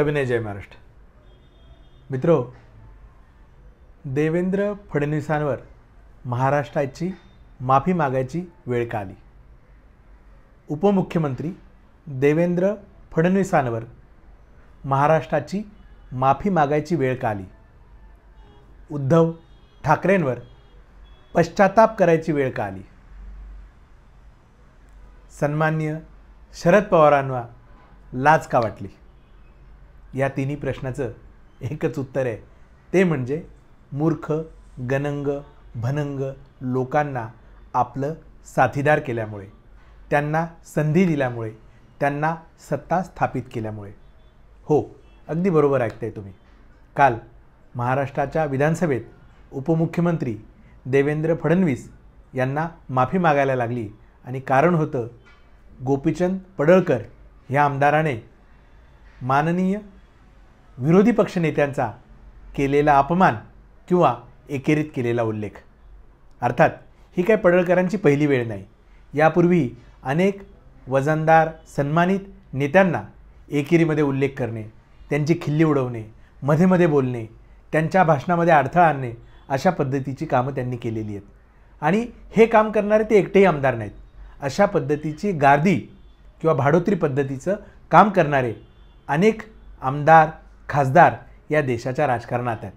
सविनय महाराष्ट्र महाराष्ट्र देवेंद्र फडणवीसांवर महाराष्ट्राची माफी मागायची वेळ का आली उपमुख्यमंत्री देवेंद्र फडणवीसांवर महाराष्ट्राची माफी मागायची वेळ का आली उद्धव ठाकरेंवर पश्चाताप करायची वेळ का आली सन्मान्य शरद पवारांना लाच का वाटली या तिन्ही प्रश्नाचं एकच उत्तर आहे ते म्हणजे मूर्ख गणंग भनंग लोकांना आपलं साथीदार केल्यामुळे त्यांना संधी दिल्यामुळे त्यांना सत्ता स्थापित केल्यामुळे हो अगदी बरोबर ऐकताय तुम्ही काल महाराष्ट्राच्या विधानसभेत उपमुख्यमंत्री देवेंद्र फडणवीस यांना माफी मागायला लागली आणि कारण होतं गोपीचंद पडळकर ह्या आमदाराने माननीय विरोधी पक्षनेत्यांचा केलेला अपमान किंवा एकेरीत केलेला उल्लेख अर्थात ही काय पडळकरांची पहिली वेळ नाही यापूर्वी अनेक वजनदार सन्मानित नेत्यांना एकेरीमध्ये उल्लेख करणे त्यांची खिल्ली उडवणे मध्ये मध्ये बोलणे त्यांच्या भाषणामध्ये अडथळा आणणे अशा पद्धतीची कामं त्यांनी केलेली आहेत आणि हे काम करणारे ते एकटेही आमदार नाहीत अशा पद्धतीची गार्दी किंवा भाडोत्री पद्धतीचं काम करणारे अनेक आमदार खासदार या देशाच्या राजकारणात आहेत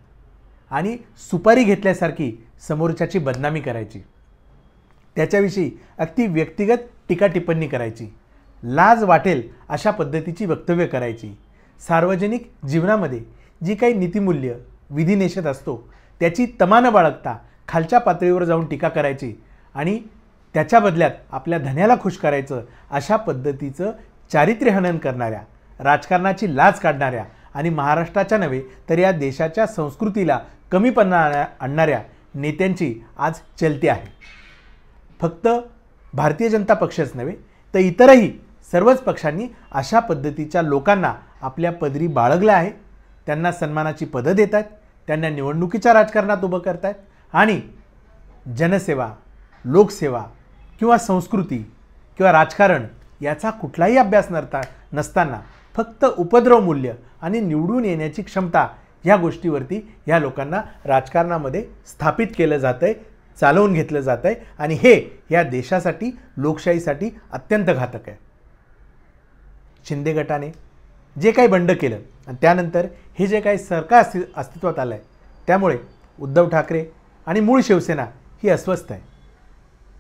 आणि सुपारी घेतल्यासारखी समोरच्याची बदनामी करायची त्याच्याविषयी अगदी व्यक्तिगत टीका टिप्पणी करायची लाज वाटेल अशा पद्धतीची वक्तव्य करायची सार्वजनिक जीवनामध्ये जी काही नीतिमूल्य विधिनिषेध असतो त्याची तमानं बाळगता खालच्या पातळीवर जाऊन टीका करायची आणि त्याच्या बदल्यात आपल्या धन्याला खुश करायचं अशा पद्धतीचं चारित्र्यहनन करणाऱ्या राजकारणाची लाज काढणाऱ्या आणि महाराष्ट्राच्या नव्हे तर या देशाच्या संस्कृतीला कमीपणा आणणाऱ्या नेत्यांची आज चलती आहे फक्त भारतीय जनता पक्षच नव्हे तर इतरही सर्वच पक्षांनी अशा पद्धतीच्या लोकांना आपल्या पदरी बाळगल्या आहे त्यांना सन्मानाची पदं देत आहेत त्यांना निवडणुकीच्या राजकारणात उभं करतायत आणि जनसेवा लोकसेवा किंवा संस्कृती किंवा राजकारण याचा कुठलाही अभ्यास नरता नसताना फक्त उपद्रव मूल्य आणि निवडून येण्याची क्षमता ह्या गोष्टीवरती ह्या लोकांना राजकारणामध्ये स्थापित केलं जातं आहे चालवून घेतलं जातं आहे आणि हे या देशासाठी लोकशाहीसाठी अत्यंत घातक आहे शिंदे गटाने जे काही बंड केलं आणि त्यानंतर हे जे काही सरकार अस्ति अस्तित्वात आलं आहे त्यामुळे उद्धव ठाकरे आणि मूळ शिवसेना ही अस्वस्थ आहे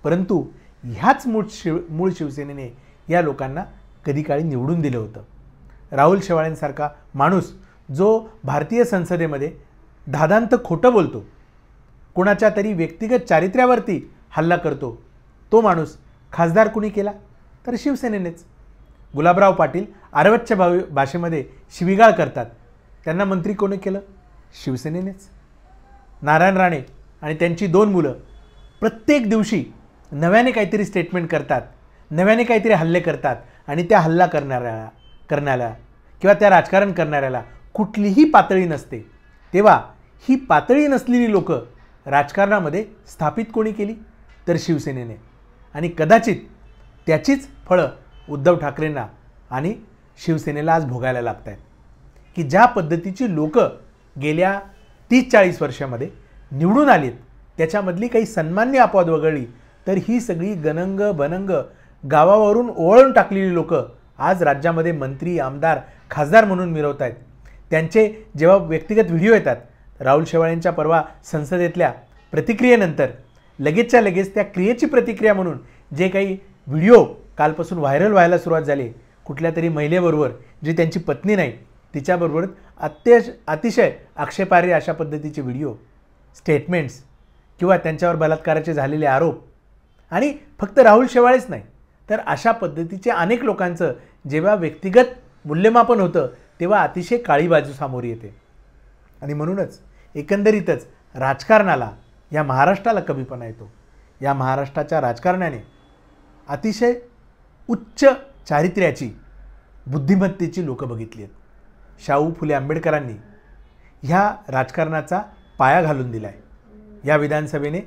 परंतु ह्याच मूळ शिव मूळ शिवसेनेने या लोकांना कधी काळी निवडून दिलं होतं राहुल शेवाळेंसारखा माणूस जो भारतीय संसदेमध्ये धादांत खोटं बोलतो कुणाच्या तरी व्यक्तिगत चारित्र्यावरती हल्ला करतो तो माणूस खासदार कुणी केला तर शिवसेनेनेच गुलाबराव पाटील आरवच्छ भावी भाषेमध्ये शिविगाळ करतात त्यांना मंत्री कोणी केलं शिवसेनेनेच नारायण राणे आणि त्यांची दोन मुलं प्रत्येक दिवशी नव्याने काहीतरी स्टेटमेंट करतात नव्याने काहीतरी हल्ले करतात आणि त्या हल्ला करणाऱ्या करण्याला किंवा त्या राजकारण करणाऱ्याला कुठलीही पातळी नसते तेव्हा ही पातळी नसलेली लोकं राजकारणामध्ये स्थापित कोणी केली तर शिवसेनेने आणि कदाचित त्याचीच फळं उद्धव ठाकरेंना आणि शिवसेनेला आज भोगायला लागत आहेत की ज्या पद्धतीची लोकं गेल्या तीस चाळीस वर्षामध्ये निवडून आलीत त्याच्यामधली काही सन्मान्य अपवाद वगळली तर ही सगळी गणंग बनंग गावावरून ओवळून टाकलेली लोकं आज राज्यामध्ये मंत्री आमदार खासदार म्हणून मिरवत आहेत त्यांचे जेव्हा व्यक्तिगत व्हिडिओ येतात राहुल शेवाळेंच्या परवा संसदेतल्या प्रतिक्रियेनंतर लगेचच्या लगेच त्या क्रियेची प्रतिक्रिया म्हणून जे काही व्हिडिओ कालपासून व्हायरल व्हायला सुरुवात झाली कुठल्या तरी महिलेबरोबर जी त्यांची पत्नी नाही तिच्याबरोबर अत्यश अतिशय आक्षेपार्ह अशा पद्धतीचे व्हिडिओ स्टेटमेंट्स किंवा त्यांच्यावर बलात्काराचे झालेले आरोप आणि फक्त राहुल शेवाळेच नाही तर अशा पद्धतीचे अनेक लोकांचं जेव्हा व्यक्तिगत मूल्यमापन होतं तेव्हा अतिशय काळी बाजू समोर येते आणि म्हणूनच एकंदरीतच राजकारणाला या महाराष्ट्राला कमीपणा येतो या महाराष्ट्राच्या राजकारणाने अतिशय उच्च चारित्र्याची बुद्धिमत्तेची लोकं बघितली आहेत शाहू फुले आंबेडकरांनी ह्या राजकारणाचा पाया घालून दिला आहे या विधानसभेने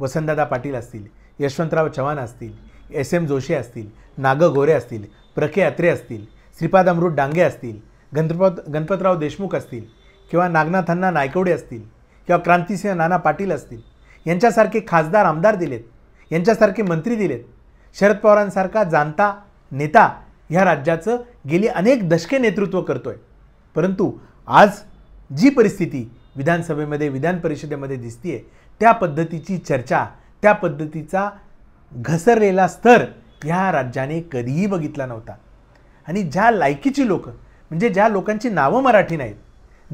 वसंतदादा पाटील असतील यशवंतराव चव्हाण असतील एस एम जोशी असतील नाग गोरे असतील प्रखे अत्रे असतील श्रीपाद अमृत डांगे असतील गणपत गणपतराव देशमुख असतील किंवा नागनाथांना नायकवडे असतील किंवा क्रांतिसिंह नाना पाटील असतील यांच्यासारखे खासदार आमदार दिलेत यांच्यासारखे मंत्री दिलेत शरद पवारांसारखा जाणता नेता ह्या राज्याचं गेली अनेक दशके नेतृत्व करतो आहे परंतु आज जी परिस्थिती विधानसभेमध्ये विधान परिषदेमध्ये दिसते त्या पद्धतीची चर्चा त्या पद्धतीचा घसरलेला स्तर ह्या राज्याने कधीही बघितला नव्हता आणि ज्या लायकीची लोकं म्हणजे ज्या लोकांची नावं मराठी नाहीत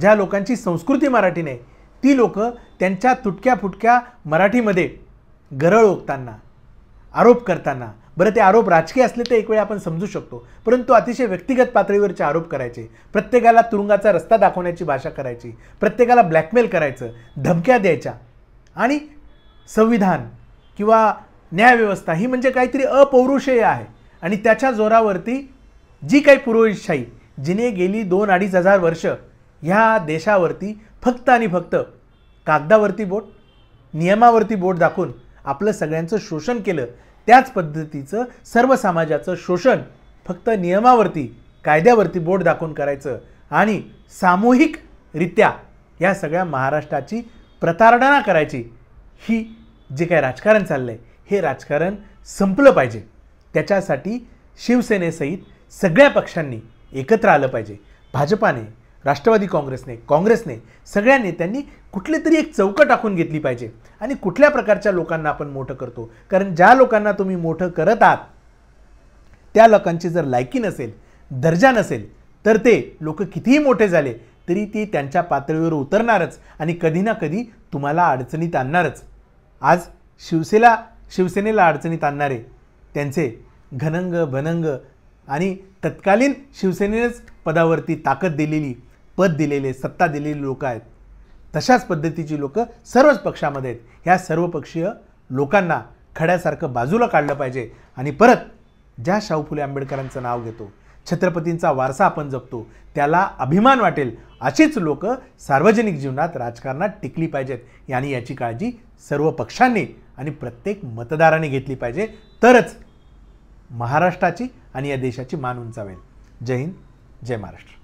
ज्या लोकांची संस्कृती मराठी नाही ती लोकं त्यांच्या तुटक्या फुटक्या मराठीमध्ये गरळ ओकताना आरोप करताना बरं ते आरोप राजकीय असले तर एक वेळ आपण समजू शकतो परंतु अतिशय व्यक्तिगत पातळीवरचे आरोप करायचे प्रत्येकाला तुरुंगाचा रस्ता दाखवण्याची भाषा करायची प्रत्येकाला ब्लॅकमेल करायचं धमक्या द्यायच्या आणि संविधान किंवा न्यायव्यवस्था ही म्हणजे काहीतरी अपौरुषेय आहे आणि त्याच्या जोरावरती जी काही पुरोहितशाही जिने गेली दोन अडीच हजार वर्ष ह्या देशावरती फक्त आणि फक्त कागदावरती बोट नियमावरती बोट दाखवून आपलं सगळ्यांचं शोषण केलं त्याच पद्धतीचं सर्व समाजाचं शोषण फक्त नियमावरती कायद्यावरती बोट दाखवून करायचं आणि सामूहिकरित्या या सगळ्या महाराष्ट्राची प्रतारणा करायची ही जे काही राजकारण चाललं आहे हे राजकारण संपलं पाहिजे त्याच्यासाठी शिवसेनेसहित सगळ्या पक्षांनी एकत्र आलं पाहिजे भाजपाने राष्ट्रवादी काँग्रेसने काँग्रेसने सगळ्या नेत्यांनी कुठली तरी एक चौकट टाकून घेतली पाहिजे आणि कुठल्या प्रकारच्या लोकांना आपण मोठं करतो कारण ज्या लोकांना तुम्ही मोठं करत आहात त्या लोकांची जर लायकी नसेल दर्जा नसेल तर ते लोक कितीही मोठे झाले तरी ती त्यांच्या पातळीवर उतरणारच आणि कधी ना कधी तुम्हाला अडचणीत आणणारच आज शिवसेना शिवसेनेला अडचणीत आणणारे त्यांचे घनंग भनंग आणि तत्कालीन शिवसेनेनेच पदावरती ताकद दिलेली पद दिलेले सत्ता दिलेली लोकं आहेत तशाच पद्धतीची लोकं सर्वच पक्षामध्ये आहेत ह्या सर्वपक्षीय लोकांना खड्यासारखं बाजूला काढलं पाहिजे आणि परत ज्या शाहू फुले आंबेडकरांचं नाव घेतो छत्रपतींचा वारसा आपण जपतो त्याला अभिमान वाटेल अशीच लोक सार्वजनिक जीवनात राजकारणात टिकली पाहिजेत याने याची काळजी सर्व पक्षांनी आणि प्रत्येक मतदाराने घेतली पाहिजे तरच महाराष्ट्राची आणि या देशाची मान उंचावेल जय हिंद जय महाराष्ट्र